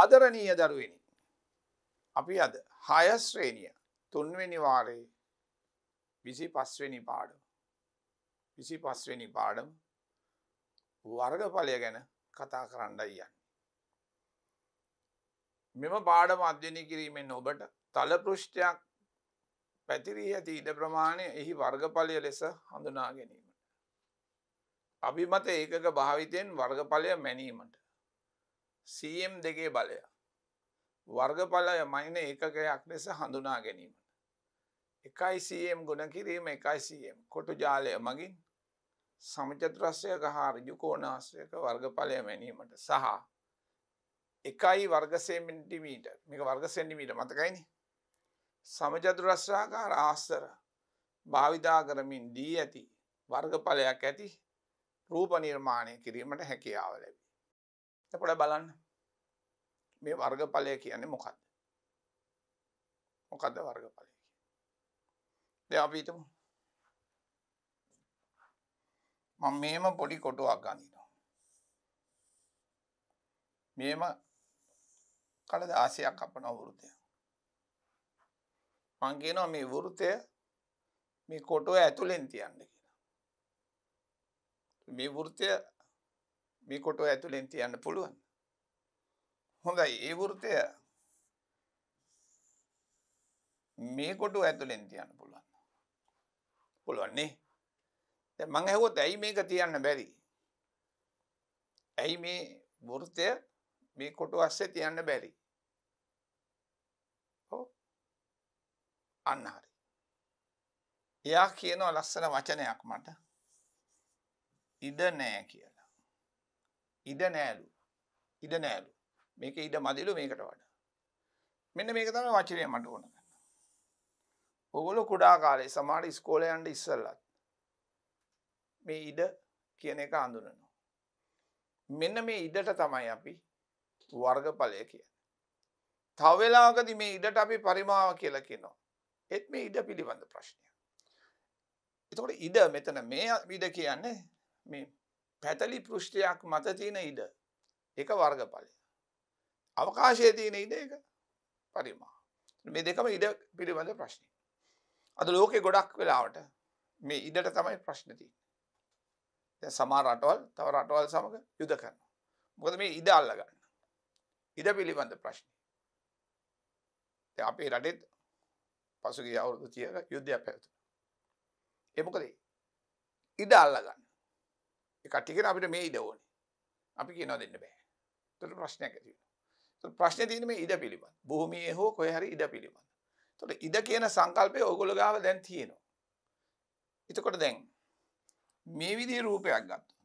ආදරණීය දරුවනි අපි අද හයස්ශ්‍රේණිය තුන්වෙනි වාරයේ විසි පස්වෙනි පාඩම් විසි පස්වෙනි පාඩම් වර්ගඵලය ගැන කතා කරන්නයි යන්න. මෙම පාඩම අධ්‍යනය කිරීමෙන් ඔබට තලපෘෂ්ටයක් පැතිරී ඇති ඉඩ ප්‍රමාණය එහි වර්ගඵලය ලෙස හඳුනා ගැනීමට. අභිමත ඒකක භාවිතයෙන් වර්ගඵලය මැනීමට සම් දෙකේ බලය වර්ගඵලය මයින ඒකකයක් ලෙස හඳුනා ගැනීමට. එකයි සම් ගුණ කිරීම එකයි සම් කොටු ජාලය මගින් සමචත්‍රස්යක හාරජු කෝනාශ්‍රයක වර්ගඵලය මැනීමට සහ එකයි වර්ගසේමෙන්ටිමීට මේක වර්ග සෙන්ටිමීට මතකයිනි සමජදුරශ්‍රාකාර ආස්තර භාවිතා කරමින් දී ඇති වර්ගඵලයක් ඇති රූප නිර්මාණය කිරීමට හැකියාව ලැබි. තකොට බලන්න මේ වර්ගඵලය කියන්නේ මොකක්ද මොකක්ද වර්ගඵලය කියන්නේ දැන් අපි හිතමු මම මේම පොඩි කොටුවක් ගන්නවා මේම කල 16ක් අපන වෘතය මං කියනවා මේ වෘතය මේ කොටුව ඇතුලෙන් තියන්න කියලා මේ වෘතය මේ කොටුව ඇතුලෙන් තියන්න පුළුවන්. හොඳයි ඒ වෘතය මේ කොටුව ඇතුලෙන් තියන්න පුළුවන්. පුළුවන් නේ? දැන් මං ඇහුවොත් ඇයි මේක තියන්න බැරි? ඇයි මේ වෘතය මේ කොටුව ඇස්සේ තියන්න බැරි? ඔව්. අන්න හරි. එයා කියනවා ලස්සන වචනයක් මට. ඉඩ නෑ කියලා. ඉඩ නෑලු. ඉඩ නෑලු. මේක ඉඩ මදිලු මේකට වඩා. මෙන්න මේක තමයි වචනය මට ඕන. ඔගොල්ලෝ කුඩා කාලේ සමහර ඉස්කෝලේ යන්න ඉස්සෙල්ලත් මේ ඉඩ කියන එක අඳුනනවා. මෙන්න මේ ඉඩට තමයි අපි වර්ගඵලය කියන්නේ. තව වෙලාවකදී මේ ඉඩට අපි පරිමාව කියලා කියනවා. ඒත් මේ ඉඩ පිළිබඳ ප්‍රශ්නය. එතකොට ඉඩ මෙතන මේ ඉඩ කියන්නේ මේ පැතලි පෘෂ්ටයක් මත තියෙන ඉඩ එක වර්ගඵලය. අවකාශය තියෙන ඉඩ එක පරිමා. මේ දෙකම ඉඩ පිළිබඳ ප්‍රශ්නය. අද ලෝකෙ ගොඩක් වෙලාවට මේ ඉඩට තමයි ප්‍රශ්නති. සමා රටවල් තව රටවල් සමඟ යුද කරන. මොකද මේ ඉඩ අල්ලගන්න. ඉඩ පිළිබඳ ප්‍රශ්නය. අපේ රටෙත් පසුගේ අවුරුදු තියක යුද්ධයක් පැවතු. එමකදේ ඉඩ අල්ලගන්න. කට්ටිය කියන අපිට මේ ඉඩ ඕනේ. අපි කියනවා දෙන්න බෑ. එතකොට ප්‍රශ්නයක් ඇති වෙනවා. එතකොට ප්‍රශ්නේ තියෙන්නේ මේ ඉඩ පිළිබඳ. භූමියේ හෝ කොහේ හරි ඉඩ පිළිබඳ. එතකොට ඉඩ කියන සංකල්පය ඔයගොල්ලෝ ගාව දැන් තියෙනවා. එතකොට දැන් මේ විදිහේ රූපයක් ගත්තොත්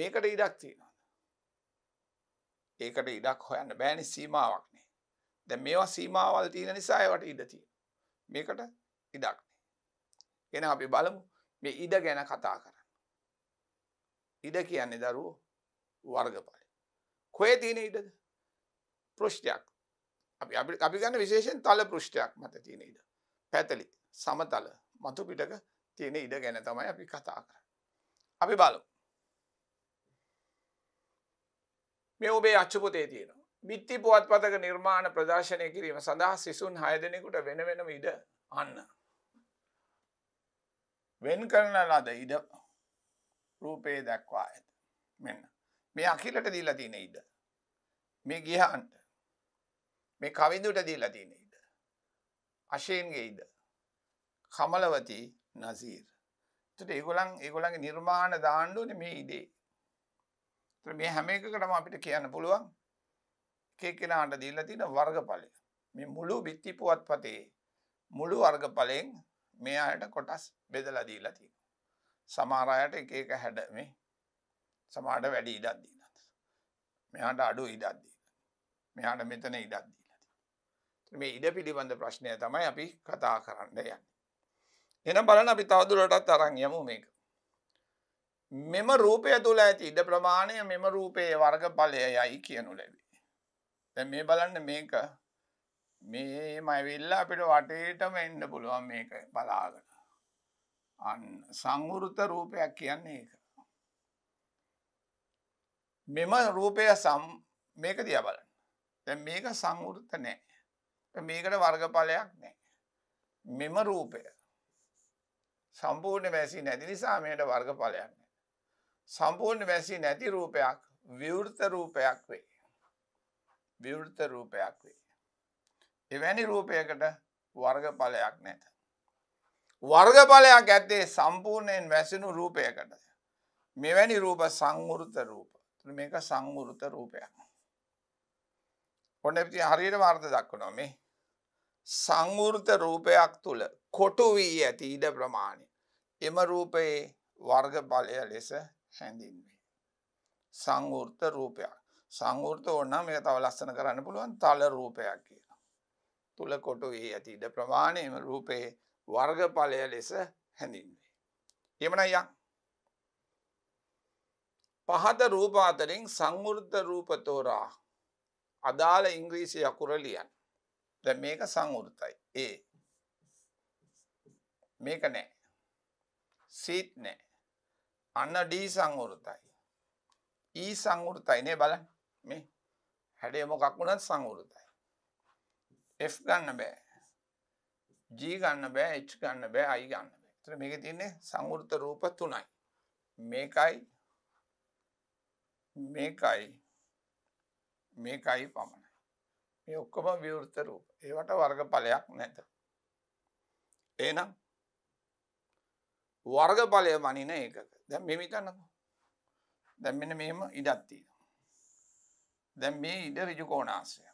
මේකට ඉඩක් තියෙනවා. ඒකට ඉඩක් හොයන්න බෑනේ සීමාවක් නේ. දැන් මේවා සීමාවල් තියෙන නිසා ඒවට ඉඩ තියෙනවා. මේකට ඉඩක් නේ. එහෙනම් අපි බලමු මේ ඉඩ ගැන කතා කරා. ඉඩ කියන්නේ දරුවෝ වර්ගඵල. කොහේ තියෙන ඉඩද? පෘෂ්ඨයක්. අපි අපි ගන්න විශේෂයෙන් තල පෘෂ්ඨයක් මත තියෙන ඉඩ. පැතලි, සමතල, මතු පිටක තියෙන ඉඩ ගැන තමයි අපි කතා කරන්නේ. අපි බලමු. මේ ඔබේ අච්චුපොතේ තියෙනවා. බිත්ති පුවත්පතක නිර්මාණ ප්‍රදර්ශනය කිරීම සඳහා සිසුන් 6 දෙනෙකුට වෙන වෙනම ඉඩ අන්න. වෙන් කරන ලද ඉඩ රූපේ දැක්වා ඇත. මෙන්න. මේ අකිලට දීලා තියෙන ඉඩ. මේ ගියහන්ට. මේ කවිඳුට දීලා තියෙන ඉඩ. අශේන්ගේ ඉඩ. කමලවති නසීර්. එතකොට ඒගොල්ලන් ඒගොල්ලන්ගේ නිර්මාණ දාණ්ඩුනේ මේ ඉඩේ. එතකොට මේ හැම එකකටම අපිට කියන්න පුළුවන් එක එක්කෙනාට දීලා තියෙන වර්ගඵලය. මේ මුළු බිත්ති පුවත්පතේ මුළු වර්ගඵලයෙන් මෙයාට කොටස් බෙදලා දීලා තියෙනවා. සමහරයට එක එක හැඩ මේ සමාට වැඩි ඉඩක් දීලා මෙහාට අඩු ඉඩක් දීලා මෙහාට මෙතන ඉඩක් දීලා තියෙනවා මේ ඉඩ පිළිබඳ ප්‍රශ්නය තමයි අපි කතා කරන්න යන්නේ එහෙනම් බලන්න අපි තවදුරටත් අරන් යමු මේක මෙම රූපය තුළ ඇති ඉඩ ප්‍රමාණය මෙම රූපයේ වර්ගඵලයයි කියනු ලැබේ දැන් මේ බලන්න මේක මේ මයිවිල්ලා අපිට වටේටම එන්න පුළුවන් මේක බලාගෙන අන්න සංවෘත රූපයක් කියන්නේ ඒක. මෙම රූපය සම් මේක දිහා බලන්න. දැන් මේක සංවෘත නැහැ. මේකට වර්ගඵලයක් නැහැ. මෙම රූපය සම්පූර්ණ වැසි නැති නිසා මේකට වර්ගඵලයක් නැහැ. සම්පූර්ණ වැසි නැති රූපයක් විවෘත රූපයක් වේ. විවෘත රූපයක් වේ. එවැනි රූපයකට වර්ගඵලයක් නැත. වර්ගඵලයක් ඇත්තේ සම්පූර්ණයෙන් වැසෙනු රූපයකට. මෙවැනි රූප සංවෘත රූප. මේක සංවෘත රූපයක්. ඔන්න ඉතින් හරියට වර්ධ දක්වනවා මේ. සංවෘත රූපයක් තුල කොටු වී ඇති ඉඩ ප්‍රමාණය. එම රූපයේ වර්ගඵලය ලෙස හැඳින්වේ. සංවෘත රූපයක්. සංවෘත ඕන මේ තව ලස්සන කරන්න පුළුවන් තල රූපයක් කියලා. තුල කොටු වී ඇති ඉඩ ප්‍රමාණයම රූපයේ වර්ගඵලය ලෙස හැඳින්වේ. එමන යන් පහත රූපාතරින් සංවෘද්ධ රූපතෝරා අදාළ ඉංග්‍රීසි යකුරලියන් ද මේක සංවෘතයි ඒ මේක නෑ සීත් නෑ අන්න ඩී සංවෘතයි ඊ e සංවෘතයි නේ බල මේ හැඩේ මොකක් වුණත් සංවෘතයි F ගන්න බෑ G ගන්න බෑ H ගන්න බෑ I ගන්න බෑ. එතන මේකේ තියෙන්නේ සංවෘත රූප තුනයි. මේකයි මේකයි මේකයි පමණයි. මේ ඔක්කොම විවෘත රූප. ඒවට වර්ගඵලයක් නැත. එහෙනම් වර්ගඵලය වනින එකක. දැන් මෙහෙම හිතන්නකෝ. දැන් මෙන්න මෙහෙම ඉඩක් තියෙනවා. දැන් මේ ඉඩ ඍජු කෝණාශ්‍රය.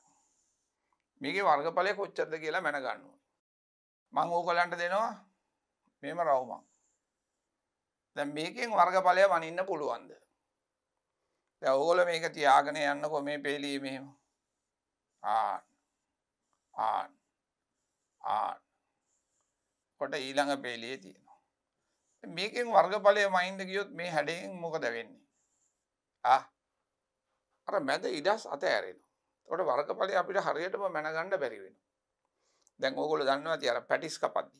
මේකේ වර්ගඵලය කොච්චරද කියලා මැනගන්න මං ඕගලන්ට දෙනවා මෙම රවුමක් දැ මේකෙන් වර්ගඵලය වනින්න පුළුවන්ද දැ ඕගොල මේක තියාගෙන යන්නකො මේ පෙලීමම ආන් ආන් ආන් කොට ඊළඟ පේලියේ තියෙනවා මේකෙන් වර්ගඵලය මයින්ද ගියොත් මේ හැඩයෙන් මොකද වෙන්නේ අර මැද ඉඩස් අත ඇරෙන තොට වර්ගඵලය අපිට හරියටම මැනගණ්ඩ බැරිවෙන දැන් ඕගොල්ලෝ දන්නවා ඇති අර පැටිස් කපද්දි.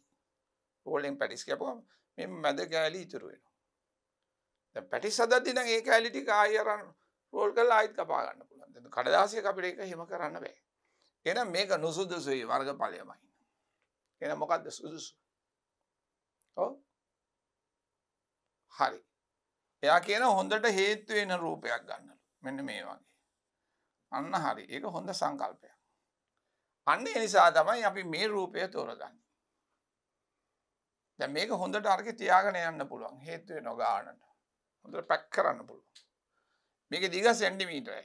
ඕගොල්ලෙන් පැටිස් කැපුවම මේ මැද කෑලි ඉතුරු වෙනවා. දැන් පැටිස් හදද්දි නම් ඒ කෑලි ටික ආයෙ අරන් රෝල් කරලා ආයෙත් කපා ගන්න පුළුවන්. දැන් කඩදාසියක අපිට ඒක හිම කරන්න බෑ. එහෙනම් මේක නුසුදුසුයි වර්ගඵලයමයි. එහෙනම් මොකද්ද සුදුසු? ඔව්. හරි. එයා කියන හොඳට හේතු වෙන රූපයක් ගන්නලු. මෙන්න මේ වගේ. අන්න හරි. ඒක හොඳ සංකල්පයක්. අන්න ඒ නිසා තමයි අපි මේ රූපය තෝරගන්නේ. දැන් මේක හොඳට අරගෙන තියාගෙන යන්න පුළුවන් හේතු වෙන ගානට. හොඳට පැක් කරන්න පුළුවන්. මේකේ දිග සෙන්ටිමීටරයි.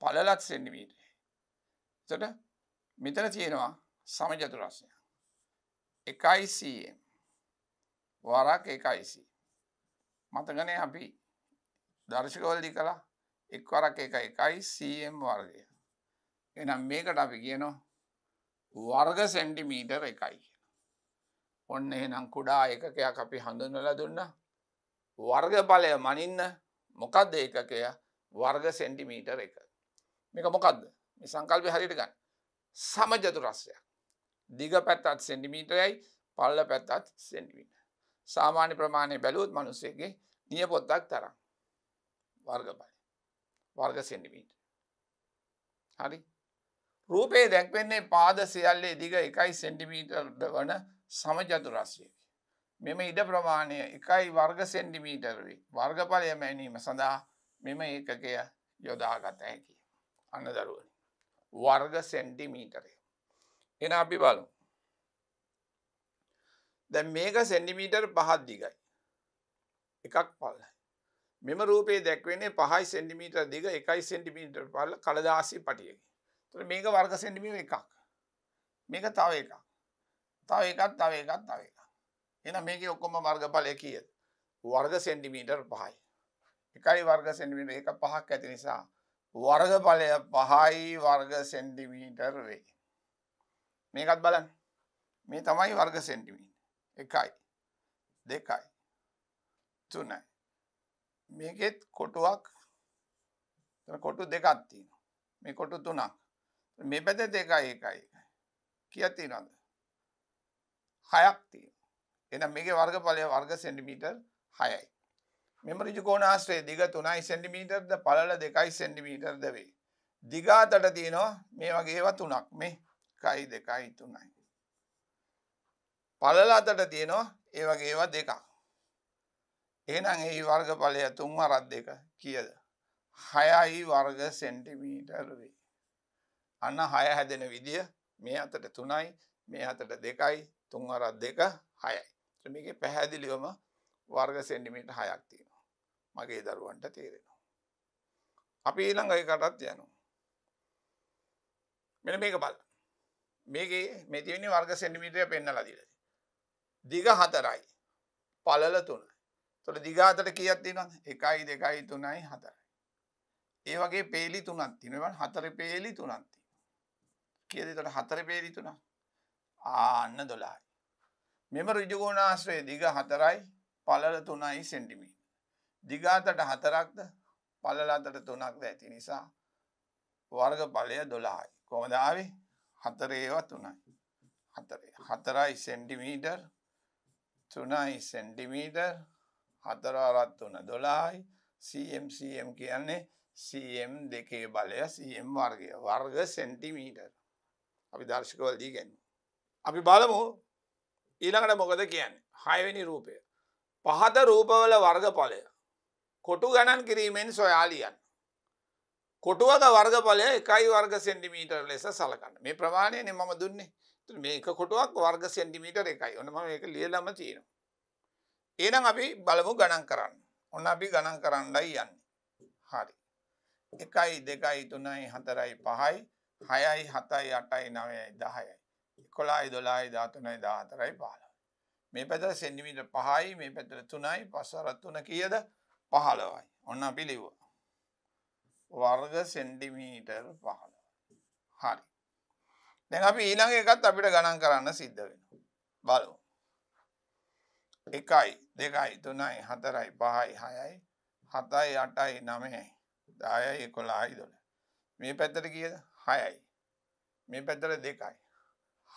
පළලත් සෙන්ටිමීටරයි. එතකොට මෙතන තියෙනවා සමචතුරස්‍රය. 1 cm. වරක් 1 cm. මතකනේ අපි දර්ශකවලදී කළා එක් වරක් 1 1 cm වර්ගය. එනම් මේකට අපි කියනවා වර්ග සෙන්ටිමීටර් එකයි කියන. ඔන්න එනම් කුඩා එකකයක් අපි හඳුන්වල දුන්න වර්ගඵලය මනින්න මොකක්ද ඒකකය වර්ග සෙන්ටිමීටර් එක. මේක මොකක්ද මේ සංකල්පය හරිට ගන්න සමජතුරස්යක් දිග පැත්තත් සෙන්ටිමීටරයයි පල්ල පැත්තත් සෙන්ටිමීට. සාමාන්‍ය ප්‍රමාණය බැලුවත් මනුස්සේගේ නිය පොත්තක් තරම් වර්ගඵලය වර්ග සෙන්ටිමීට. හරි රූපේ දැක්වෙන්නේ පාද සියල්ලේ දිග එකයි සෙන්ටිමීටර්ද වන සමජතුරස්යකි. මෙම ඉඩ ප්‍රමාණය එකයි වර්ග සෙන්ටිමීටර්වී වර්ගඵලය මැනීම සඳහා මෙම ඒකකය යොදාගත හැකි. අන්න දරුවනි. වර්ග සෙන්ටිමීටරය. එන අපි බලු. දැ මේක සෙන්ටිමීටර් පහත් දිගයි. එකක් පල්ලයි. මෙම රූපේ දැක්වෙන්නේ පහයි සෙන්ටිමීටර් දිග එකයි සෙන්ටිමීටර් පල්ල කළදාසි පටියකි. මේක වර්ග සෙන්ටිමීටර් එකක්. මේක තව එකක්. තව එකක් තව එකක් තව එකක්. එහෙනම් මේකේ ඔක්කොම වර්ගඵලය කීයද? වර්ග සෙන්ටිමීටර් 5යි. එකයි වර්ග සෙන්ටිමීටර් එක පහක් ඇති නිසා වර්ගඵලය 5යි වර්ග සෙන්ටිමීටර් වෙයි. මේකත් බලන්න. මේ තමයි වර්ග සෙන්ටිමීටර්. එකයි. දෙකයි. තුනයි. මේකෙත් කොටුවක් කොටු දෙකක් තියෙනවා. මේ කොටු තුනක්. මෙබැද දෙකයි එකයි කියතිනද හයක් තිය එන මේක වර්ග පලය වර්ග සෙන්ටිමීටර් හයයි මෙම රිජුකෝනාශ්‍රයේ දිග තුනයි සෙන්ටිමීටර්ද පලල දෙකයි සෙන්ටිමීටර්ද වේ දිගාතට තියෙනවා මේ වගේ ඒවා තුනක් මේ කයි දෙකයි තුනයි පලල අතට තියෙනවා ඒ වගේ ඒවා දෙකක් එහෙනම් ඒ වර්ග පලය තුන්වරත් දෙක කියද හයයි වර්ග සෙන්ටිමීටර් වේ අන්න හය හැදෙන විදිිය මේ අතට තුනයි මේ අතට දෙකයි තුන්වරත් දෙක හයයි. ත්‍රමිගේ පැහැදිලිවම වර්ග සෙන්ඩිමිට හයක් තියෙනවා. මගේ දරුවන්ට තේරෙනවා. අපි ඊළඟ එකටත් යනු. මෙන මේක බල මේක මෙතිවිනි වර්ග සෙන්ඩිමිටය පෙන්න්න ලදිලද. දිග හතරයි පලල තුන තොට දිගාතට කියත් තින එකයි දෙකයි තුනයි හතරයි. ඒ වගේ පේලි තුනත් තිනවන් හතර පේලි තුනන්ති. කීයද? එතකොට 4 පේරි 3. ආන්න 12යි. මෙම ඍජුගුණාශ්‍රය දිග 4යි, පළල 3යි සෙන්ටිමීටර. දිග අතට 4ක්ද, පළල අතට 3ක්ද ඇති නිසා වර්ගඵලය 12යි. කොහොමද ආවේ? 4 ඒවා 3යි. 4 4යි සෙන්ටිමීටර 3යි සෙන්ටිමීටර 4 4 3 12යි cm cm කියන්නේ cm දෙකේ බලය cm වර්ගය වර්ග සෙන්ටිමීටර් අපි දර්ශකවලදී ගැන්න. අපි බලමු ඊළඟට මොකද කියන්න හයවෙනි රූපය. පහත රූපවල වර්ගඵලය කොටු ගණන් කිරීමෙන් සොයාලියන්. කොටුවක වර්ගඵලය එකයි වර්ග සෙන්ටිමීටර් ලෙස සලකන්න මේ ප්‍රමාණය නෙ මම දුන්නේ මේක කොටුවක් වර්ග සෙන්ටිමීටර් එකයි ඔන්නම එක ලියලම තියෙනවා. ඒනම් අපි බලමු ගණන් කරන්න ඔන්න අපි ගණන් කරන්නයි යන්න හරි එකයි දෙකයි තුනයි හතරයි පහයි හයයි හතයි අටයි නවයයි දහයයි එකොලායි දොලායි ධාතුනයි දාතරයි පාල මේ පැතර සෙන්ඩිමිට පහයි මේ පැතර තුනයි පස්සරත්තුන කියද පහළවයි ඔන්න පිළිව වර්ග සෙන්ඩිමීටර් පහළ හරි දැන් අපි ඊළඟ එකත් අපිට ගණන් කරන්න සිද්ධ වෙන බලු එකයි දෙකයි තුනයි හතරයි පහයි හයයි හතයි අටයි නමයයි දායයි එකොලායි දොල මේ පැත්තට කියද හයයි මේ පැත්තට දෙකයි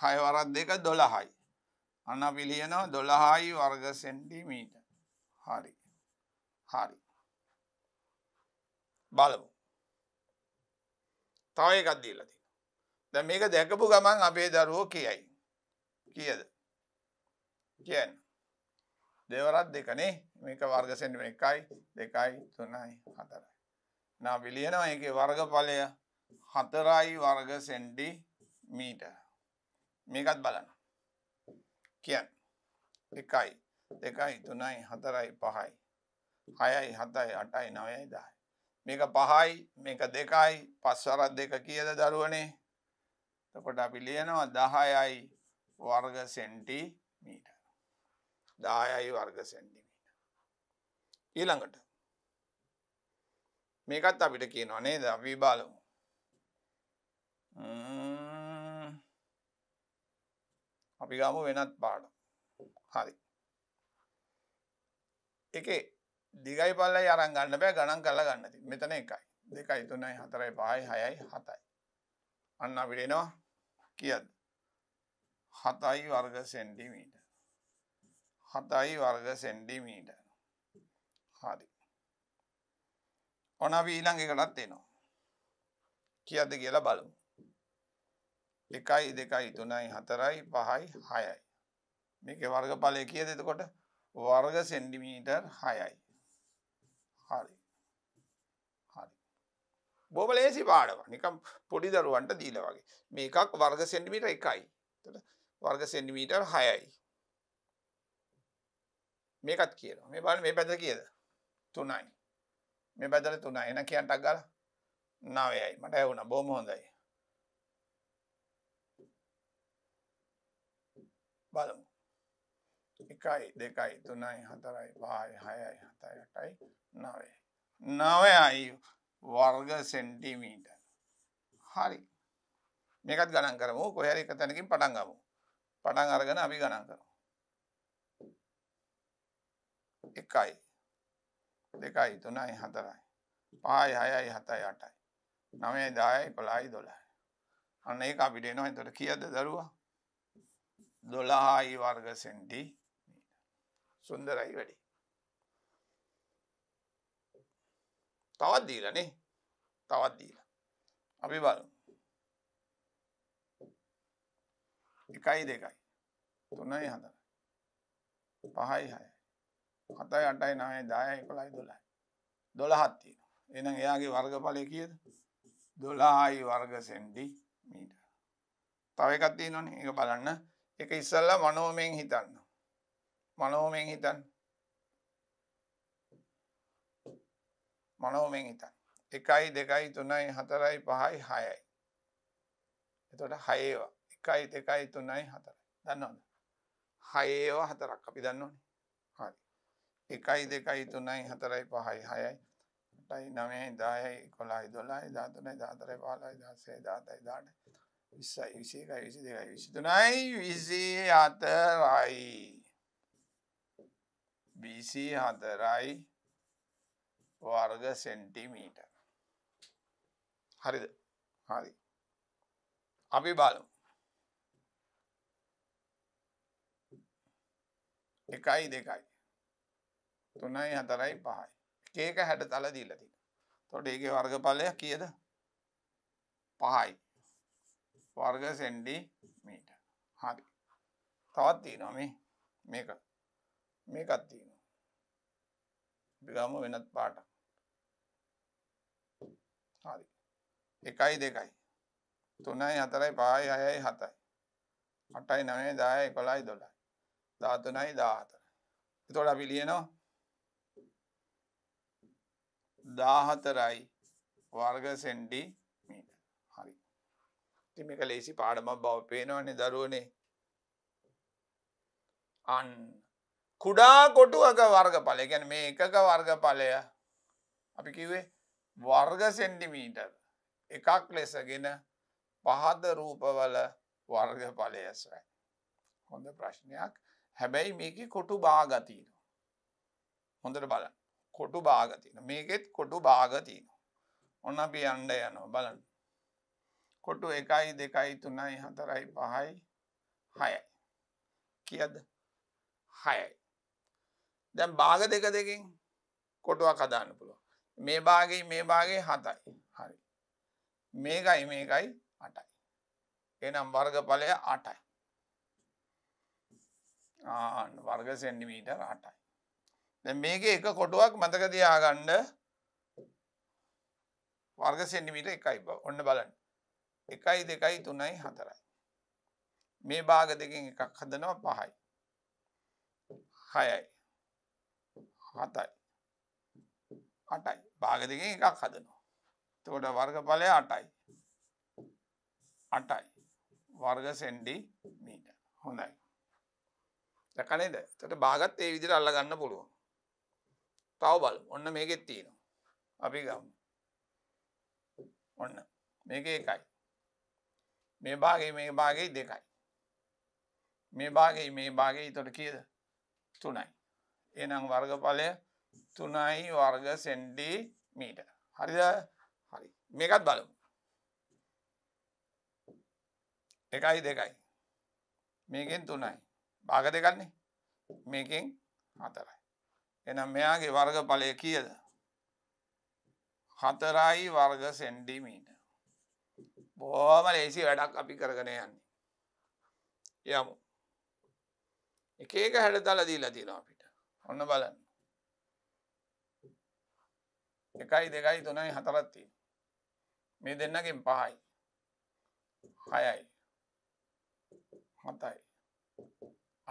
හය වරත් දෙක දොළහයි අන්න පිළියනවා දොළහයි වර්ග සෙන්ටිමීට හරි හරි බලමු තව එකක් දීලා තියෙනවා දැන් මේක දැකපු ගමන් අපේ දරුවෝ කියයි කීයද කියන්න දෙවරත් දෙකනේ මේක වර්ග සෙන්ටිමීටර් 1යි 2යි 3යි 4යි නා පිළියනවා ඒකේ වර්ගඵලය 0.5 හතරයි වර්ග සෙන්ඩි මීට මේකත් බලන කියන් එකයි දෙකයි තුනයි හතරයි පහයි හයයි හතයි අටයි නවයයි දයි මේක පහයි මේක දෙකයි පස්වරත් දෙක කියද දරුවනේ තකොට අපි ලියනවා දහයයි වර්ග සෙන්ටි මීට දායයි වර්ග සෙන්ටිමීට ඊළඟට මේකත් අපිට කියනවා නේද අපි බලමු අපි ගාම වෙනත් පාඩ හරි එක දිගයි පල්ලයි අරන් ගන්න බෑ ගණන් කල්ල ගන්නති මෙතන එකයි දෙකයි තුනයි හතරයි පායි හයයි හතයි අන්න අපිටෙනවා කියද හතයි වර්ග සෙන්ඩිමීට හතයි වර්ග සෙන්ඩිමීට හරි ඔන අපි ඊළඟ එකටත් එනවා කියද කියලා බලමු එකයි දෙකයි තුනයි හතරයි පහයි හයයි. මේක වර්ගඵලය කියද එතකොට වර්ග සෙන්ඩිමීටර් හයයි. හරි. හරි. බොම ලේසි පාඩම නිකම් පොඩි දරුවන්ට දීල වගේ මේකක් වර්ග සෙන්ඩිමීට එකයි වර්ග සෙන්ඩිමීටර් හයයි. මේකත් කියන මේ බල මේ පැද කියද තුනයි. මේ බැදල තුනයි එන කියන්ටක් ගල නවයයි මට ඇවුණ බොම හොඳයි බලමු. එකයි දෙකයි තුනයි හතරයි පායි හයයි හතයටයි නවේ. නවයයි වර්ග සෙන්ටිමීට. හරි මේකත් ගණන් කරමු කොහැර එක තැනකින් පටන්ගමු. පටන් අරගෙන අපි ගණන් කරමු. එකයි දෙකයි තුනයි හතරයි පායි හයයි හතයි අටයි නමේ දායයි පලායි දොලයි අන්න ඒ අපිට එනවා එතට කියද දරුවා දොළහායි වර්ග සෙන්ටි සුන්දරයි වැඩි තවත් දීලනේ තවත් දීල අපි බලු එකයි දෙකයි තුනයි හතර පහයි හය හතයි අටයි නවයි දායයි කොළයි දොලයි දොළහත්තිය එන එයාගේ වර්ගඵලය කියද දොලායි වර්ග සෙන්ටි මීට තව එකත්තිී නොන එක බලන්න එක ඉස්සල්ලා මනෝමෙන් හිතන්න මනෝමෙන් හිතන්න මනෝමෙන් හිතන්න එකයි දෙකයි තුනයි හතරයි පහයි හයයි එතොට හයේවා එකයි දෙකයි තුනයි හතරයි දන්නවද හයේවා හතරක් අපි දන්නවන හරි එකයි දෙකයි තුනයි හතරයි පහයි හයයි ටයි නමේ දායයි කොලායි දොලායි ධාතනයි ධාතරය පාලයි දස්සේ ධාතයි දාටයි විස්සයි විසි එකයි විසි දෙකයි විසිතුනයි විසි හතරයි බිසි හතරයි වර්ග සෙන්ටිමීට හරිද හරි අපි බලමු එකයි දෙකයි තුනයි හතරයි පහයි ඒක හැට තල දීලතින තොට ඒගේ වර්ගඵලයක් කියද පහයි වර්ග සෙන්ඩි මීට හරි තවත් තියනොම මේක මේකත් තියෙන බිගම වෙනත් පාට හරි එකයි දෙකයි තුනයි හතරයි පායි අයයි හතයි අටයි නමේ දාය කොළයි දොලයි දාතුනයි දාහතර තොඩ පිළියනවා දාහතරයි වර්ග සෙන්ඩි ඉතින් මේක ලේසි පාඩමක් බව පේනවනේ දරුවනේ. අන් කුඩා කොටුවක වර්ගඵලය. ඒ කියන්නේ මේ එකක වර්ගඵලය අපි කිව්වේ වර්ග සෙන්ටිමීටර් එකක් ලෙසගෙන පහද රූපවල වර්ගඵලය ඇසයි. හොඳ ප්‍රශ්නයක්. හැබැයි මේක කොටු භාගතින. හොඳට බලන්න. කොටු භාගතින. මේකෙත් කොටු භාගතින. ඔන්න අපි අන්ඩ යනවා බලන්න. කොටු එකයි දෙකයි තුනයි හතරයි පහයි හයයි කියද හයයි දැම් භාග දෙක දෙකින් කොටුවක් කදාන්න පුළුව මේ භාගේ මේ භාගේ හතයි හරි මේකයි මේකයි අටයි එනම් වර්ගඵලය අටයි වර්ග සෙන්ඩිමීටර් අටයි දැ මේක එක කොටුවක් මතක තියාගණ්ඩ වර්ග සෙන්ඩිමීට එකයි බ ඔන්න බලන්න එකයි දෙකයි තුනයි හතරයි. මේ භාග දෙකින් එකක් හදනව පහයි. හයයි හතයි අටයි භාග දෙකින් එකක් හදනවා. තකොට වර්ග පලය අටයි අටයි වර්ග සෙන්ඩි මීට හොඳයි. දැකනේද තට භාගත් ඒ විදිර අල්ලගන්න පුළුවන්. තව බල ඔන්න මේකෙත් තියෙනවා. අපි ගම් ඔන්න මේක එකයි මේ භාගේ මේ භාගේ දෙකයි. මේ භාගේ මේ භාගේ තොට කියද තුනයි. එනම් වර්ගඵලය තුනයි වර්ග සෙන්ඩි මීට. හරිද හරි මේකත් බලමු. එකයි දෙකයි. මේකෙන් තුනයි. භාග දෙකන්නේ මේකින් හතරයි. එනම් මෙයාගේ වර්ගඵලය කියද. හතරයි වර්ග සෙන්ඩිමීට. බෝම ලේසි වැඩක් අපි කරගෙන යන්නේ යමු එක එක හැඩතල දීලා තියෙනවා අපිට ඔන්න බලන්න එකයි දෙකයි තුනයි හතරත්ති මේ දෙන්නගෙන් පහයි හයයි හතයි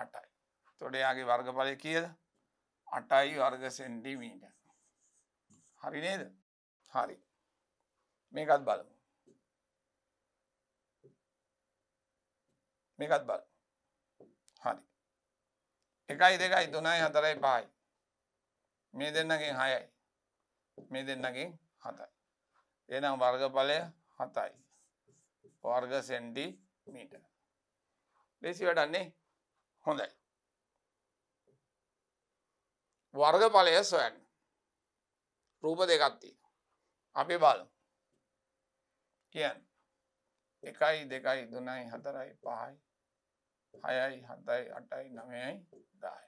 අටයි තොඩයාගේ වර්ගඵලය කියද අටයි වර්ග සෙන්ටිමීට හරි නේද හරි මේකත් බලමු මේකත් බල හරි එකයි දෙකයි තුනයි හතරයි පායි මේ දෙන්නගෙන් හයයි මේ දෙන්නගෙන් හතයි එනම් වර්ගඵලය හතයි වර්ග සෙන්ඩි මීට ලෙසි වැඩන්නේ හොඳයි වර්ගඵලය සොයන් රූප දෙකත්ති අපි බලු කියන් එකයි දෙකයි දුනයි හතරයි පහයි හයයි හතයි අටයි නමයයි දාය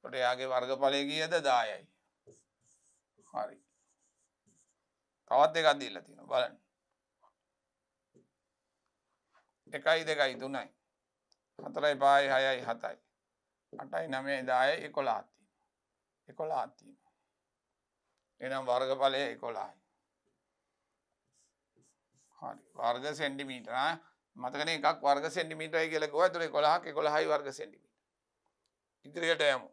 තොට එයාගේ වර්ගඵලය කියද දායයි හරි තවත් දෙකක් දීලා තියෙන බලන්න එකයි දෙකයි තුනයි හතරයි පායි හයයි හතයි අටයි නමේ දාය එකොලාත්තිීම එකොලාත්තිීම එනම් වර්ගඵලය එකොලායි හරි වර්ග සෙන්ඩිමීටනා මතකන එකක් වර්ග සෙන්ටිමිටයි කියලකව තුළ කොළහක් කොළහයි වර්ග සෙන්ටිමිට ඉදිරියට යමු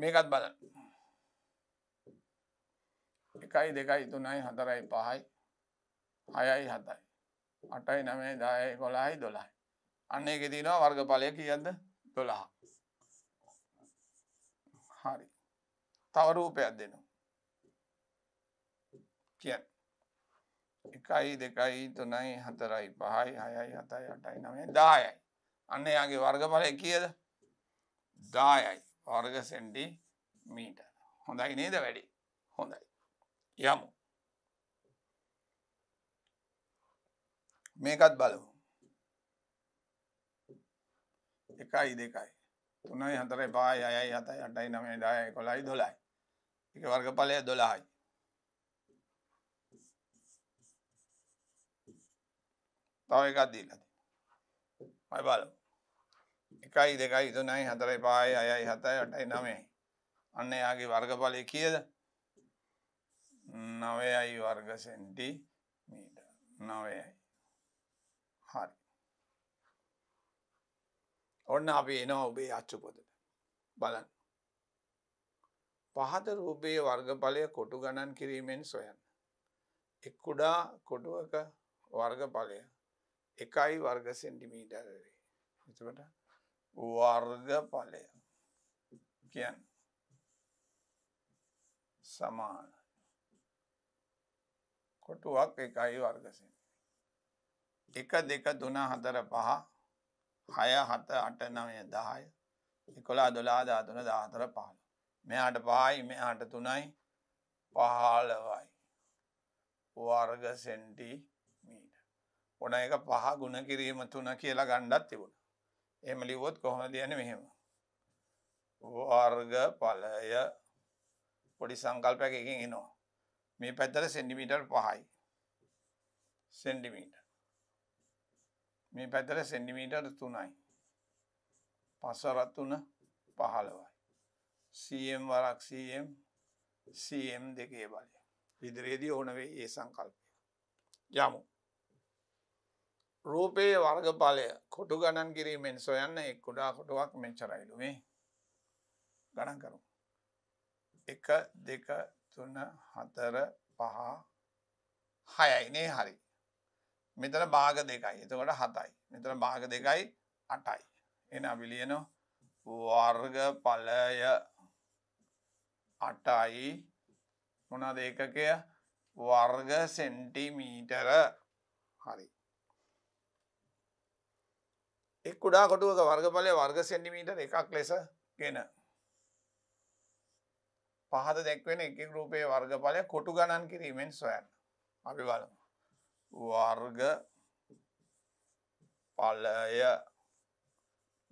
මේකත් බලන්න එකයි දෙකයි තුනයි හතරයි පහයි හයයි හතයි අටයි නමේ දායයි කොළහයි දොළයි අන්න එක තිනවා වර්ග පලය කියද දොළහ හරි තවරූපයක් දෙනු කියන්න එකයි දෙකයි තුනයි හතරයි පහයි හයයි හතයි අටයි නමේ දායයි අන්න යාගේ වර්ගඵලය කියද දායයි වර්ග සෙන්ඩි මීට හොඳයි නේද වැඩි හොඳයි යමු මේකත් බලමු එකයි දෙකයි තුනයි හතරයි පායි අයයි හතයි අටයි නමේ දායයි කොළයි දොලයි එක වර්ගඵලය දොලායි තව එකක් දීලා තියෙනවා. මම බලමු. 1 2 3 4 5 6 7 8 9 අන්න එයාගේ වර්ගඵලය කීයද? 9යි වර්ග සෙන්ටිමීටර. 9යි. හරි. ඔන්න අපි එනවා ඔබේ අච්චු පොතට. බලන්න. පහත රූපයේ වර්ගඵලය කොටු ගණන් කිරීමෙන් සොයන්න. එක් කුඩා කොටුවක වර්ගඵලය එකයි වර්ග සෙන්ටිමීටරේ එතකොට වර්ග පලය කියන් සමාන කොටුවක් එකයි වර්ගසෙන් එක දෙක දුන හතර පහ හය හත අට නවය දාය එකොලා දොලා දාතුන දාහතර පහළ මෙයාට පායි මෙයාට තුනයි පහලවයි වර්ග සෙන්ටී ඔන එක පහ ගුණ කිරීම තුන කියලා ගණ්ඩත් තිබුණ. එම ලිවොත් කොහොම දයන මෙහෙම. වර්ග පලය පොඩි සංකල්පයක් එකින් එනවා. මේ පැත්තර සෙන්ඩිමීටර් පහයි. සෙන්ඩිමීට. මේ පැතර සෙන්ඩිමීටර් තුනයි. පසරත්තුන පහළවයි. සම් වරක් සම් සම් දෙකේ බලය. ඉදිරියේදී ඕනවේ ඒ සංකල්පය. යමු. රූපයේ වර්ගඵලය කොටු ගණන් කිරීමෙන් සොයන්න එක් කුඩා කොටුවක් මෙච්චරයිලු මේ ගණන් කරු. එක දෙක තුන හතර පහ හයයිනේ හරි. මෙතන භාග දෙකයි එතකොට හතයි මෙතන භාග දෙකයි අටයි එන අවිලියනො වර්ග පලය අටයි මොනද ඒකකය වර්ග සෙන්ටිමීටර හරි එක් කුඩා කොටුවක වර්ගඵලය වර්ග සෙන්ටිමීටර් එකක් ලෙස ගෙන. පහත දැක්වෙන එක රූපයේ වර්ගඵලය කොටු ගණන් කිරීමෙන් සොයන්න. අපි බලමු. වර්ග පලය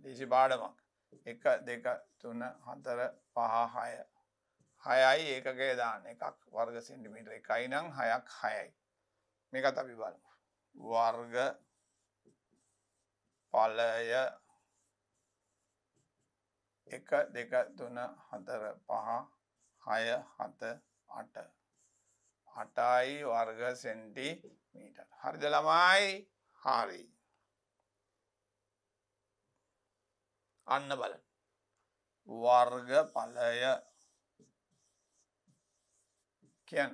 දේශි පාඩමක්. එක දෙක තුන හතර පහ හය. හයයි ඒකගේ දාන එකක් වර්ග සෙන්ටිමීටර් එකයි නම් හයක් හයයි. මේකත් අපි බලමු. වර්ග ඵලය 1 2 3 4 5 6 7 8 8යි වර්ග සෙන්ටිමීටර්. හරිද ළමයි? හරි. අන්න බලන්න. වර්ග ඵලය කියන්න.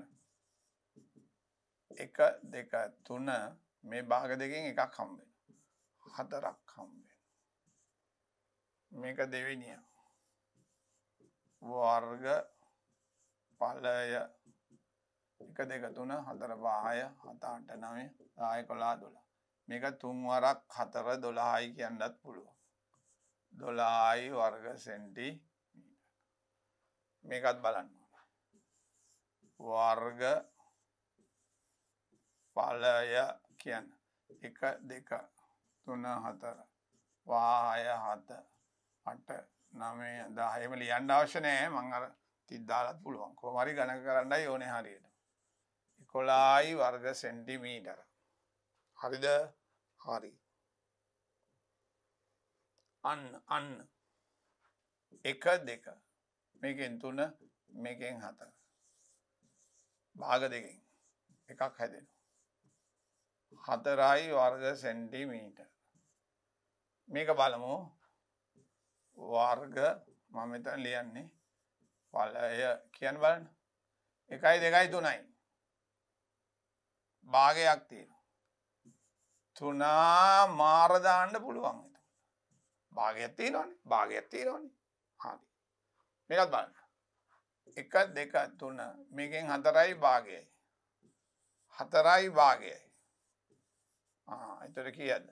1 2 3 මේ භාග දෙකෙන් එකක් හම්බෙනවා. හතරක් හම්බෙන. මේක දෙවිනිය වර්ග පලය එක දෙක තුන හතර පාය හතාට නවේ ආය කොලා දොළ මේක තුන්වරක් හතර දොළහායි කියන්නත් පුළුවන් දොලායි වර්ග සෙන්ටි මේකත් බලන්න වර්ග පලය කියන්න එක දෙක තුන හතර පාය හත අට නමේ දාහෙම ලියන්න අවශ්‍ය නෑ මං අර තිද්දාලත් පුළුවන් කොහමරි ගණක කරන්නයි ඕනේ හරියට 11යි වර්ග සෙන්ටිමීටර හරිද හරි අන්න අන්න 1 2 මේකෙන් 3 මේකෙන් 4 භාග දෙකෙන් එකක් හැදෙනවා 4යි වර්ග සෙන්ටිමීටර මේක බලමු වර්ග මම මෙතන ලියන්නේ පලය කියන්න බලන්න එකයි දෙකයි තුනයි භාගයක් තියෙන තුනා මාරදාන්න පුළුවන් එතු භාගයක්ති නොන භාගයක්ති රෝන හරි මේකත් බලන්න එක දෙක තුන මේකෙන් හතරයි භාගයයි හතරයි භාගයයි එතට කියන්න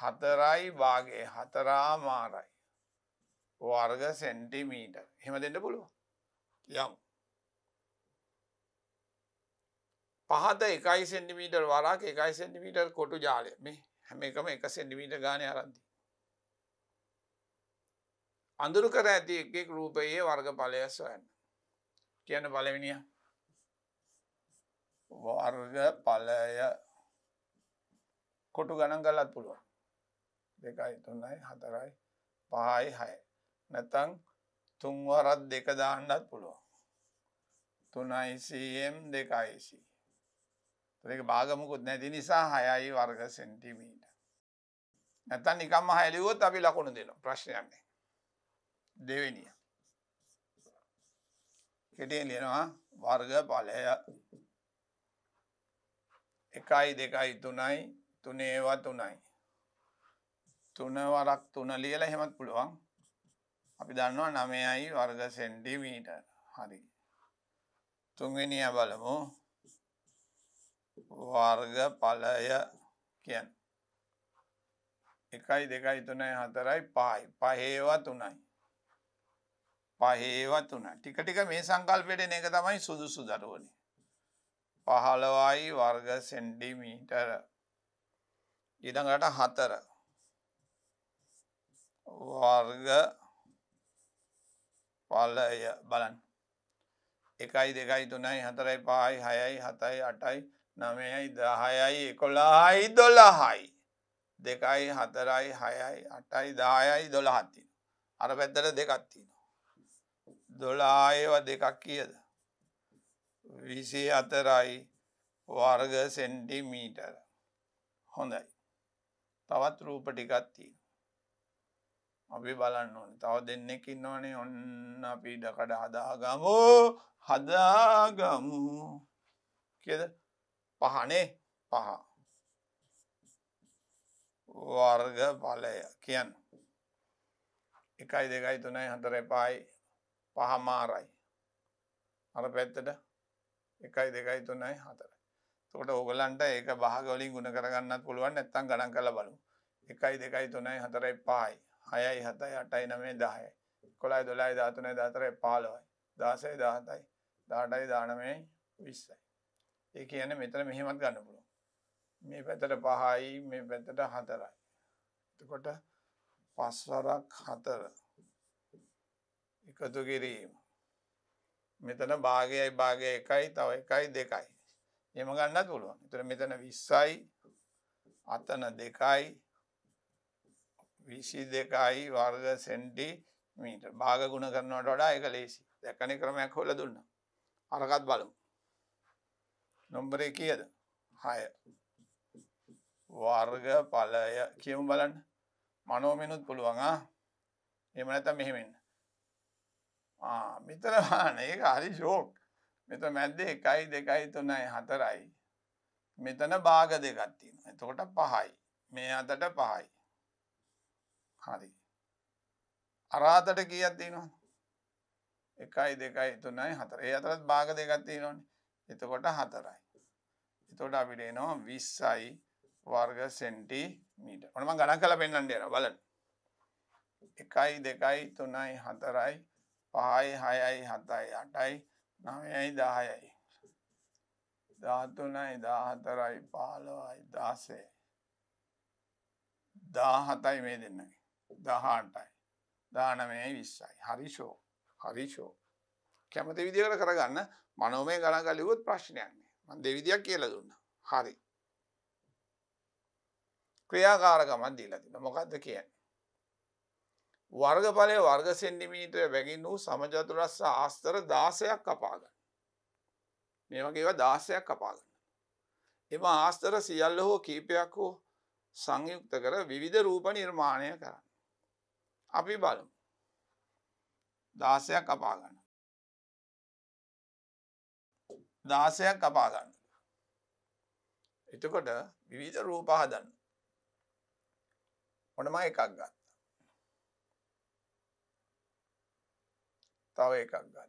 හතරයි වාගේ හතරාමාරයි වර්ග සෙන්ටිමීට හෙම දෙන්න පුළුව යම් පහත එකයි සෙන්ටිමීටර් වරක් එකයි සෙන්ටිමීටර් කොටු ජාලය මේ හැම එකම එක සෙන්ටිමීට ගානය අරන්දි අඳුරු කර ඇති එකෙක් රූපයේ වර්ග පලයස් වන්න කියන්න පලවිනිිය වර්ග පලය කොටු ගණන් කලත් පුළුවන් දෙකයි තුන්නයි හතරයි පහයි හය නැතං තුන්වරත් දෙක දාන්නත් පුළුවන් තුනයිසිම් දෙකයිසි ඒක බාගමකුත් නැති නිසා හයයි වර්ග සෙන්ටිමීට නැතන් නිකම්ම හැලිවොත් අපි ලකුණු දෙනවා ප්‍රශ්නයන්නේ දෙවෙනිය කෙටේ ලියනවා වර්ග පලය එකයි දෙකයි තුනයි තුනේවා තුනයි තුන වරක් තුන ලියල හෙමත් පුළුවන් අපි දන්නවා නමයයි වර්ග සෙන්ටිමීට හරි තුන්වෙනිය බලමු වර්ග පලය කියන් එකයි දෙකයි තුනයි හතරයි පහයි පහේවා තුනයි පහේවා තුන ටික ටික මේ සංකල්පෙට එක තමයි සුදුසු දරුවනේ පහළවයි වර්ග සෙන්ඩිමීටර ඉඩඟට හතර වර්ග පලය බලන් එකයි දෙකයි තුනයි හතරයි පායි හයයි හතයි අටයි නමයයි දහයයි එකොලායි දොලහයි දෙකයි හතරයි හයයි අටයි දායයි දොළහත්තින අර පැත්තට දෙකත්තින දොලායව දෙකක් කියද විසි අතරයි වර්ග සෙන්ටිමීටර හොඳයි තවත් රූප ටිකත්තින අපි බලන්න ඕන තව දෙන්නෙක් ඉන්නවනේ ඔන්න අපි ඉඩකඩ හදාගමු හදාගමු කියද පහනේ පහ වර්ග පලය කියන්න එකයි දෙකයි තුනයි හතර පායි පහමාරයි අර පැත්තට එකයි දෙකයි තුනයි හතර තොට ඔගලන්ට ඒක බාගලින් ගුණ කරගන්නත් පුළුවන් නැත්තන් ගණන් කළ බලු එකයි දෙකයි තුනයි හතරයි පායි හයයි හතයි අටයි නමේ දායයි කොළයි දොලයි ධාතුනයි ධාතරය පාලොයි දාසය දාහතයි දාටයි දානමේ විස්සයි ඒ කියන මෙතන මෙහෙමත් ගන්න පුළුවන් මේ පැතට පහයි මේ පැතට හතරයි එතකොට පස්වරක් හතර එකතු කිරීම මෙතන භාගයයි භාගය එකයි තව එකයි දෙකයි එම ගන්නත් පුළුවන් එතන මෙතන විස්සයි අතන දෙකයි විසි දෙකයි වර්ග සෙන්ටි මීට භාග ගුණ කරනවට වඩා එක ලේසි දැකන ක්‍රමයක් හොල දුන්න අරකත් බලමු නොම්බරේ කියද හය වර්ග පලය කියමු බලන්න මනෝමිනුත් පුළුවන්ා එම නැත මෙහෙමෙන්න මිතරවාන ඒක හරි ශෝක් මෙත මැද්ද එකයි දෙකයි තුනයි හතරයි මෙතන භාග දෙකත්තිීම එතකොට පහයි මේ අතට පහයි හරි අරාතට කියත්තිනවා එකයි දෙකයි තුනයි හතර ඒ අතරත් භාග දෙකත්ති නොන එතකොට හතරයි එතොට අපිට එනවා විස්සයි වර්ග සෙන්ටි මීට ඔනම ගණන් කල පෙන්න්නන්ටේන බලන එකයි දෙකයි තුනයි හතරයි පහයි හයයි හතයි අටයි නමයයි දායයි ධාතුනයි දාහතරයි පාලවයි දාසේ දාහතයි මේ දෙන්නයි දහටයි දානමය විශ්සයි හරිෂෝ හරිෂෝ කැමති විදිකට කරගන්න මනෝමය ගණ කලිවුත් ප්‍රශ්නයන්නේ මන් දෙවිදියක් කියල දුන්න හරි ක්‍රියාකාරකමන් දීලතින මොකක්ද කියන්නේ වර්ගඵලය වර්ග සෙන්ඩිමීටය වැගින් වූ සමජතුරස්ස ආස්තර දාසයක් කපාගන්න මේ වගේවා දාසයක් කපාගන්න එම ආස්තර සියල්ල හෝ කීපයක් හෝ සංයුක්ත කර විවිධ රූප නිර්මාණය කරන්න අපි බලමු. දාසයක් කපා ගන්න. දාසයක් කපා ගන්න. එතකොට විවිධ රූප හදන්න. ඔන්නම එකක් ගත්තා. තව එකක් ගත්තා.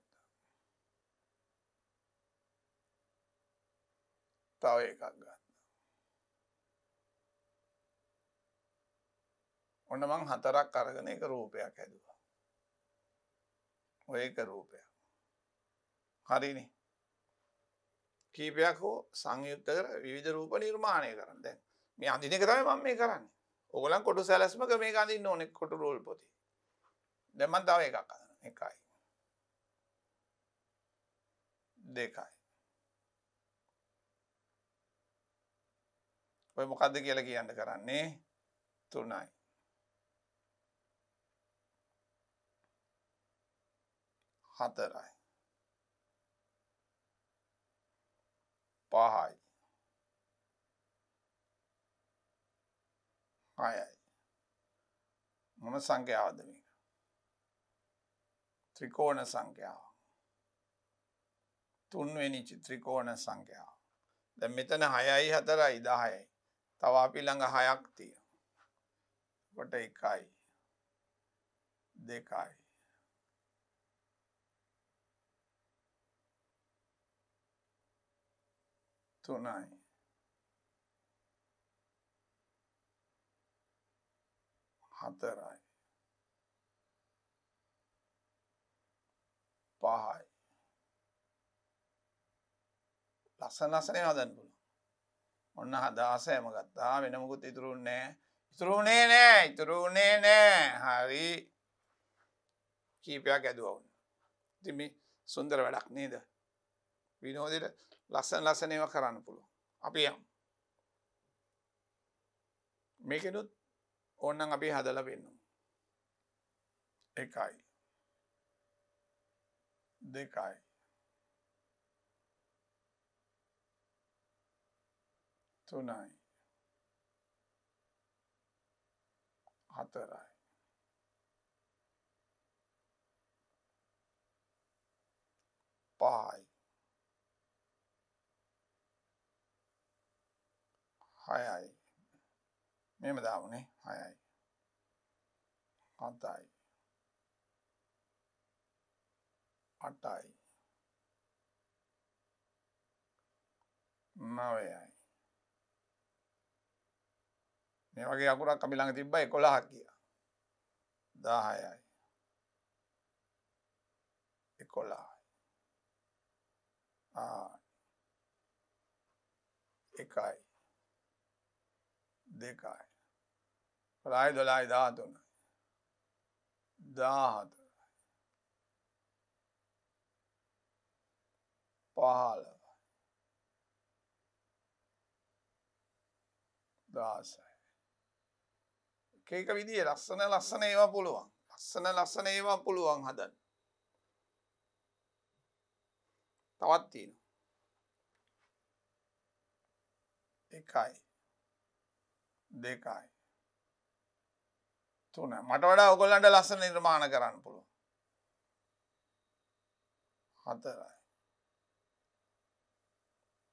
තව එකක් ගත්තා. ඔන්න මං හතරක් අරගෙන එක රූපයක් හැදුවා. ඔය එක රූපයක්. හරිනේ. කීපයක් හෝ සංයුක්ත කර විවිධ රූප නිර්මාණය කරන්න. දැන් මේ අඳින එක තමයි මම මේ කරන්නේ. ඕගොල්ලන් කොටු සැලැස්මක මේක අඳින්න ඕනේ කොටු රූල් පොතේ. දැන් මම තව එකක් අඳිනවා. එකයි. දෙකයි. ඔය මොකද්ද කියලා කියන්න කරන්නේ? තුනයි. හතරයි. පහයි. හයයි. මොන සංඛ්‍යාවද මේක? ත්‍රිකෝණ සංඛ්‍යාව. තුන්වෙනි ත්‍රිකෝණ සංඛ්‍යාව. දැන් මෙතන 6යි 4යි 10යි. තව අපි ළඟ 6ක් තියෙනවා. කොට 1යි. 2යි. තුනයි. හතරයි. පහයි. ලස්සන ලස්සනේ හදන්න පුළුවන්. ඔන්න හදාසයම ගත්තා වෙන මොකුත් ඉතුරු නෑ. ඉතුරු උනේ නෑ, ඉතුරු උනේ නෑ. හරි. කීපයක් ඇදුවා වුණා. ඉතින් මේ සුන්දර වැඩක් නේද? විනෝදෙට ලස්සන ලස්සනව කරන්න පුළුව අපි යම් මේකෙනුත් ඕන්නන් අපි හදල වෙන්නම් එකයි දෙකයි තුනයි හතරයි පහයි 6යි. මෙහෙම දාමුනේ 6යි. 7යි. 8යි. 9යි. මේ වගේ අකුරක් අපි ළඟ තිබ්බා 11ක් කියලා. 10යි. 11යි. ආ. 1යි. දෙකයි ප්‍රයි දොලායි දාතුන දාහත පහල දාසයි ඒක විදිිය ලස්සන ලස්සන ඒවා පුළුවන් ලස්සන ලස්සන ඒවා පුළුවන් හදන් තවත් තියෙන එකයි දෙකයි තුන මට වඩා ඔගොල්ලන්ට ලස්ස නිර්මාණ කරන්න පුළුව හතරයි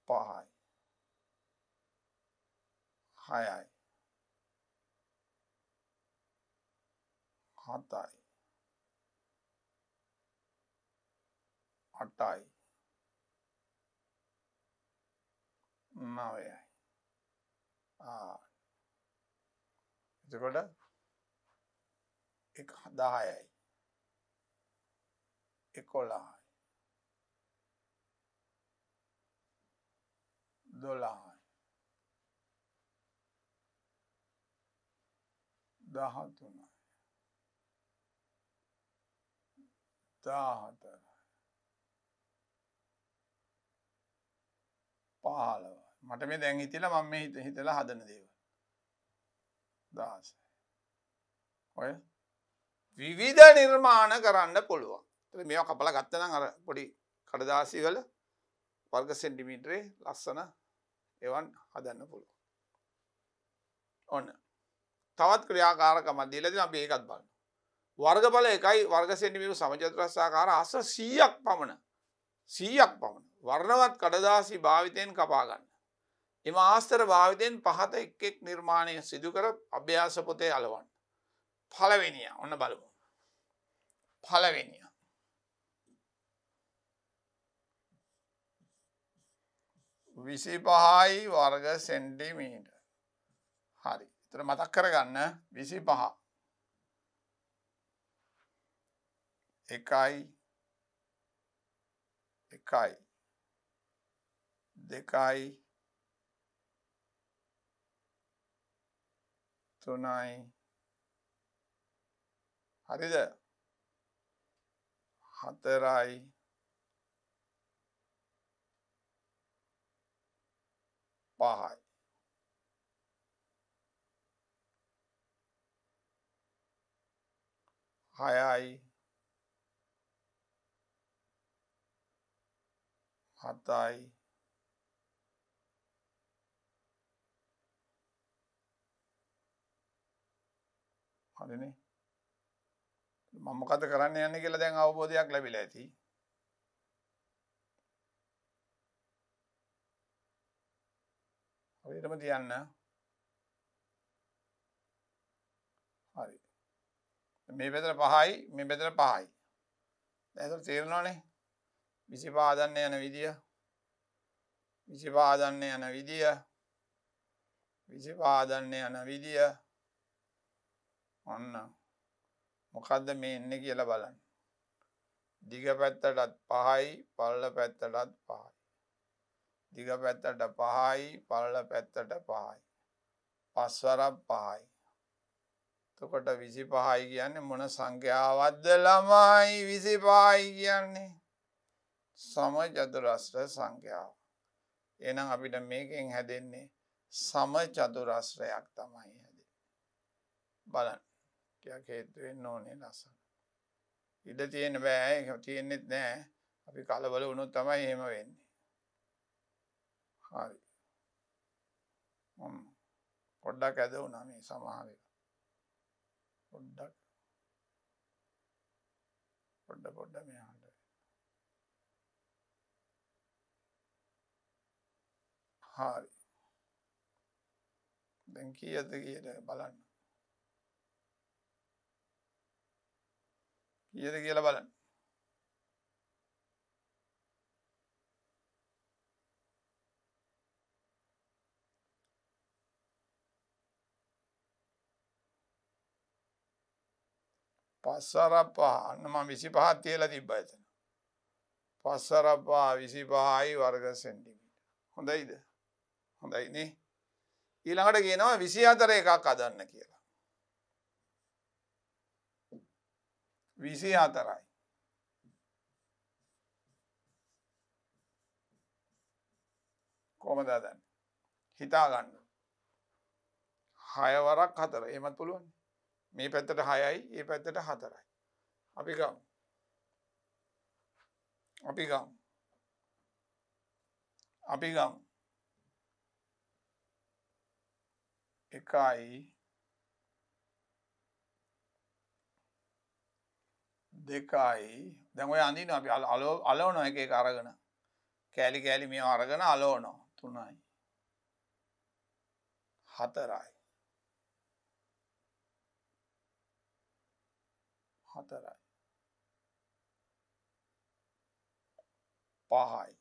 පහයි හයයි හතයි අටයි නවයයි ආ එතකොට 10යි 11යි 12යි 13යි 14යි 15යි මට මේ දැන් හිතලා මම මේ හිතලා හදන දේවල් දහස. ඔය විවිධ නිර්මාණ කරන්න පුළුවන් මෙ කපල ගත්තන අර පොඩි කඩදාසි වල වර්ග සෙන්ටිමිට්‍රේ ලස්සන එවන් හදන්න පුළුව. ඔන්න තවත් ක්‍රියාකාරකම දීලතින අප ඒකත් බලන්න. වර්ගඵල එකයි වර්ග සෙන්ටිමිරු සමජත්‍රස්සාකාර අස සීයක් පමණ සීයක් පමණ වර්ණවත් කඩදාසි භාවිතයෙන් කපාගන්න. එම ආස්තර භාවිතයෙන් පහත එක් එක් නිර්මාණය සිදුකර අභ්‍යාසපොතේ අලවන්න. පලවෙනිය ඔන්න බලමු. පලවෙනිය. විසි පහයි වර්ග සෙන්ටිමීට හරි තර මතක් කරගන්න විසි පහ එකයි එකයි දෙකයි තුනයි හරිද හතරයි පහයි හයයි හතයි ඕනනේ මමකද කරන්න යන්න කියලා දැන් අවබෝධයක් ලැබිලා ඇති හරියටම තියන්න හරි මේ බෙදර පහයි මේ බෙදර පහයි දැන් තේරෙනවනේ 25 ආදන්න යන විදිය 25 ආදන්න යන විදිය 25 ආදන්න යන විදිය ඔන්න මොකක්ද මේ එන්න කියලා බලන්න. දිග පැත්තටත් පහයි පල්ල පැත්තටත් පහයි. දිග පැත්තට පහයි පල්ල පැත්තට පහයි. පස්වරක් පහයි. තකොට විසි පහයි කියන්නේ මොන සංඛ්‍යාවද්ද ළමයි විසි පායි කියන්නේ. සම චතුරස්්‍ර සංඛ්‍යාව. එනම් අපිට මේකෙන් හැදෙන්නේ සම චතුරස්්‍රයක් තමයි හැද. බලන්න. ටිකක් හේතු වෙන්න ඕනේ ලස්සන. ඉඩ තියෙන බෑ ඒක තියෙන්නෙත් නෑ. අපි කලබල වුණොත් තමයි එහෙම වෙන්නේ. හරි. මම පොඩ්ඩක් ඇද වුණා මේ සමහර එක. පොඩ්ඩක් පොඩ පොඩ මෙහාට. හරි. දැන් කීයද කියලා බලන්න. ඊයද කියල බලන්න පස්සරපා අන්න මම විසි පහත් තියලා තිබ්බ එතන. පස්සරපා විසි පහයි වර්ග සෙන්ටිමිට. හොඳයිද හොඳයිනේ ඊළඟට කියනවා විසි අතර එකක් අදන්න කියලා. විසි අතරයි. කොමද දැන් හිතාගන්න හයවරක් හතර එමත් පුළුවන් මේ පැත්තට හයයි ඒ පැත්තට හතරයි අපි ගම් අපි ගම් අපි ගම් එකයි දෙකයි දැන් ඔය අඳින අපි අලෝනෝ එක එක අරගෙන කෑලි කෑලි මේ අරගෙන අලෝනෝ තුනයි හතරයි හතරයි පහයි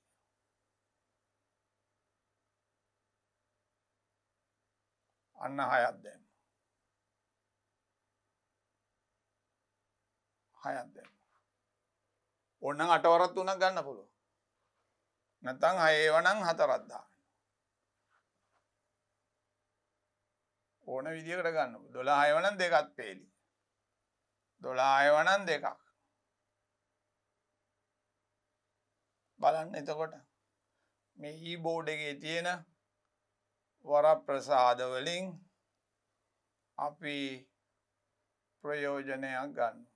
අන්න හයත් දැන් හයත් දැම්ම ඔන්න අටවරත් වනක් ගන්න පුළුව නැතං හයවනං හතරත්දා ඕන විදිකට ගන්න දොලා අයවනන් දෙකත් පේලි දොලා අයවනන් දෙකක් බලන්න එතකොට මෙහි බෝඩගේ තියෙන වර ප්‍රසාදවලින් අපි ප්‍රයෝජනයක් ගන්න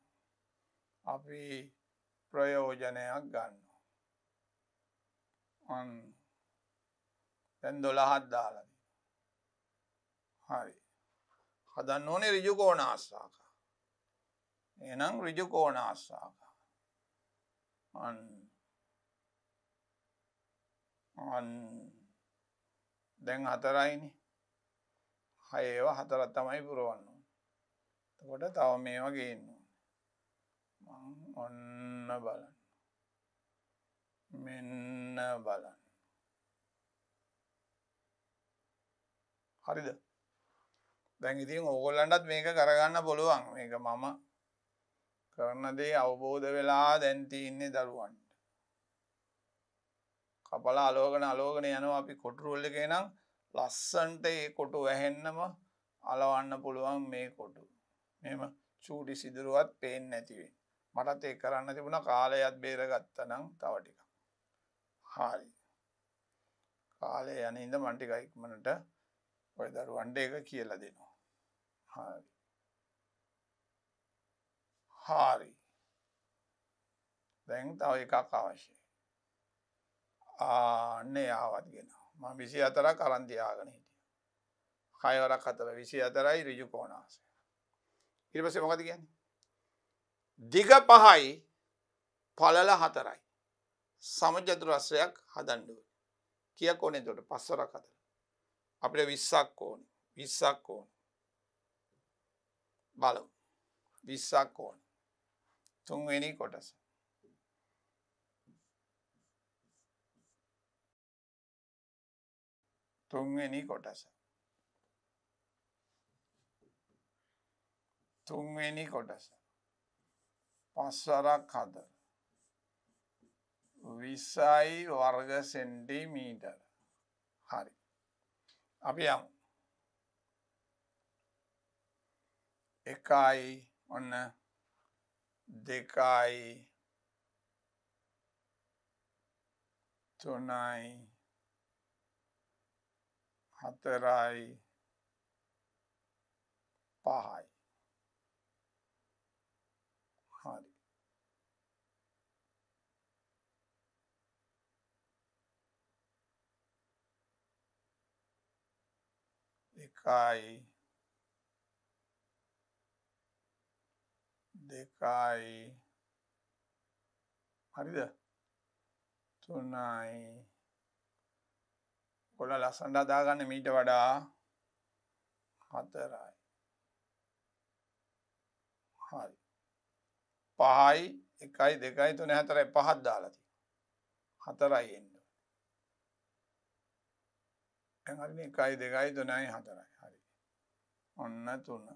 අපි ප්‍රයෝජනයක් ගන්න. තැන් දොළහත් දාලද. හරි. හදන්න ඕනේ රිජුකෝන අස්සාක. එනම් රිජුකෝන අස්සාක. දැන් හතරයිනි හයව හතරත් තමයි පුරුවන්න. තකොට තව මේ වගේන්න. ඔන්න බලන්න මෙන්න බලන්න හරිද දැන් ඉතින් ඕගොල්ලන්ටත් මේක කරගන්න පුළුවන් මේක මම කරනදේ අවබෝධ වෙලා දැන්ති ඉන්නේ දරුවන්ට කපල අලෝගන අලෝගන යනවා අපි කොටුරුල්ල එක නම් ලස්සන්ට ඒ කොටු වැහෙන්නම අලවන්න පුළුවන් මේ කොටු මෙම චූඩි සිදුරුවත් පේෙන් නැතිවේ මටත් ඒ කරන්න තිබුණ කාලයත් බේරගත්ත නම් තවටික හාරි කාලය යන ඉඳ මන්ටික ඉක්මනට ඔය දරුවන්ට එක කියලා දෙනවා හාරි හාරි දැන් තව එකක් අවශ්‍යයි ආන්නේ ආවත් ගෙනවා මම විසි අතර කරන්තියාගෙන හිටිය කයවරක් අතර විසි අතරයි රිජු කෝනාසය ඉරිපසේ මොකද කියන්නේ දිග පහයි පලල හතරයි. සමජතුරස්්‍රයක් හදන්ඩුව. කිය ඕනේ තොට පස්සරක් හතර. අපට විස්සක් ඕන විස්සක් ඕන බලමු. විස්සක් ඕන තුන්වෙනි කොටස තුන්වෙනි කොටස තුන්වෙනි කොටස පස්වරක් හදර විසයි වර්ග සෙන්ටිමීටර් හරි අපි යම් එකයි ඔන්න දෙකයි තුනයි හතරයි පහයි එකයි දෙකයි හරිද තුනයි ගොල ලස්සන්ට අදාගන්න මීට වඩා හතරයි හරි පහයි එකයි දෙකයි තුන හතරයි පහත් දාලති හතරයි එන්න දැන් හරිනේ 1 2 3යි 4යි හරි ඔන්න 3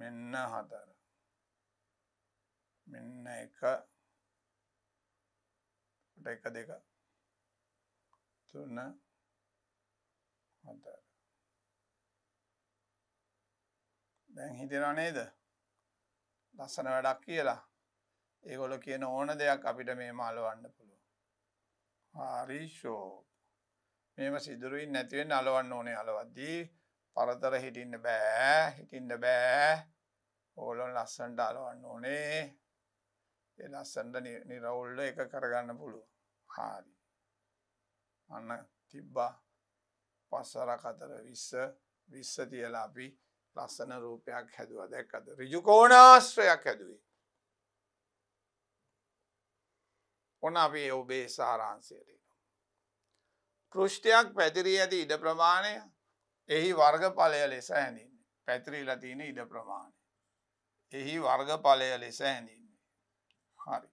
මෙන්න 4 මෙන්න 1 1 2 3 4 දැන් හිතෙනව නේද ලස්සන වැඩක් කියලා ඒගොල්ල කියන ඕන දෙයක් අපිට මේ මලවන්න පුළුවන් හරි ෂෝක් මේම සිදුරුවින් නැතිවෙන් අලවන්න ඕනේ අලවද්දී පරතර හිටින්න බෑ හිටින්ඩ බෑ ඕලොන් ලස්සන්ට අලවන්න ඕනේ ඒ ලස්සන්ට නිරවුල්ල එක කරගන්න පුළුව හාරි අන්න තිබ්බා පස්සර කතර විස්ස විස්ස තියලා අපි ලස්සන රූපයක් හැදුව දැක්කද රිජුකෝනාශ්‍රයක් හැදුවේ ඔන්න අපේ ඔබේ සාරාන්සයට කෘෂ්ටයක් පැතිරී ඇති ඉඩ ප්‍රමාණය එහි වර්ගඵලය ලෙස හැඳින් පැතිරී ලතින ඉඩ ප්‍රමාණය. එහි වර්ගඵලය ලෙස හැඳින්නේ. හරි.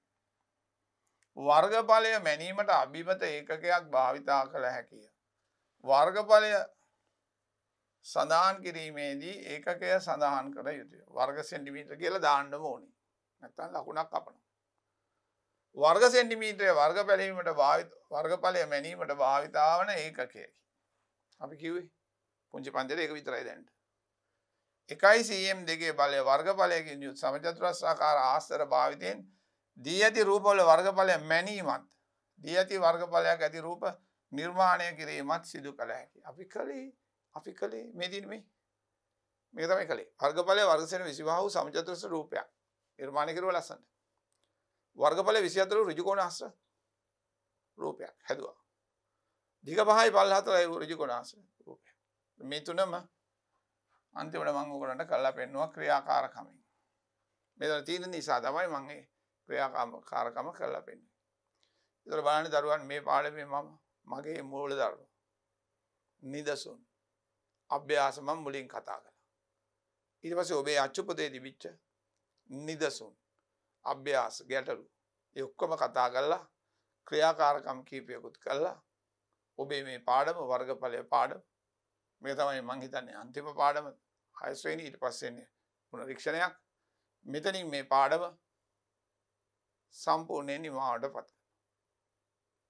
වර්ගඵලය මැනීමට අභිමත ඒකකයක් භාවිතා කළ හැකිය. වර්ගඵලය සඳහන් කිරීමේදී ඒකකය සඳහන් කර යුතුය වර්ග සෙන්ටිමීට කියල දාණ්ඩම ඕනි නැතන් ලකුණක් අපනවා. වර්ග සෙන්ටිමීට්‍රය වර්ග පැලීමට වර්ගඵලය මැනීමට භාවිතාවන ඒකකයකි. අපි කිවේ පුංචි පන්තර එක විතරයි දැන්ට. එකයි සම් දෙගේ බලය වර්ගඵලයකින් යුත් සමචතුරස්ාකාර ආස්තර භාවිතයෙන් දී ඇති රූපවල වර්ගඵලය මැනීමත් දී ඇති වර්ගඵලයක් ඇති රූප නිර්මාණය කිරීමත් සිදු කළ හැකි. අපි කළේ අපි කළේ මෙදිනමේ මේතමයි කළේ වර්ගඵලය වර්ගසන විසිවාහු සමචතුරස රූපයක් නිර්මාණය කිරුව ලස්සන්ට වර්ගඵල 24 ඍජු කෝණ අස්ර රූපයක් හැදුවා. දිග පහයි පල් හතරයි ඍජු කෝණ අස්ර රූපයක්. මේ තුනම අන්තිමට මම ඔයගලන්ට කළා පෙන්නුවා ක්‍රියාකාරකමෙන්. මෙතන තියෙන නිසා තමයි මම ඒ ක්‍රියාකාරකම කළා පෙන්නුවේ. ඒතර බලන්න දරුවන් මේ පාඩමේ මම මගේ මූල දරුවෝ නිදසුන් අභ්‍යාස මම මුලින් කතා කළා. ඊට පස්සේ ඔබේ අච්චුපතේ තිබිච්ච නිදසුන් අභ්‍යාස ගැටලු ඒ ඔක්කොම කතා කරලා ක්‍රියාකාරකම් කීපයකුත් කළා ඔබේ මේ පාඩම වර්ගඵලය පාඩම මේ තමයි මං හිතන්නේ අන්තිම පාඩම හයස්වෙනි ඊට පස්සෙන්නේ පුනරීක්ෂණයක් මෙතනින් මේ පාඩම සම්පූර්ණයෙන් නිමාවට පත්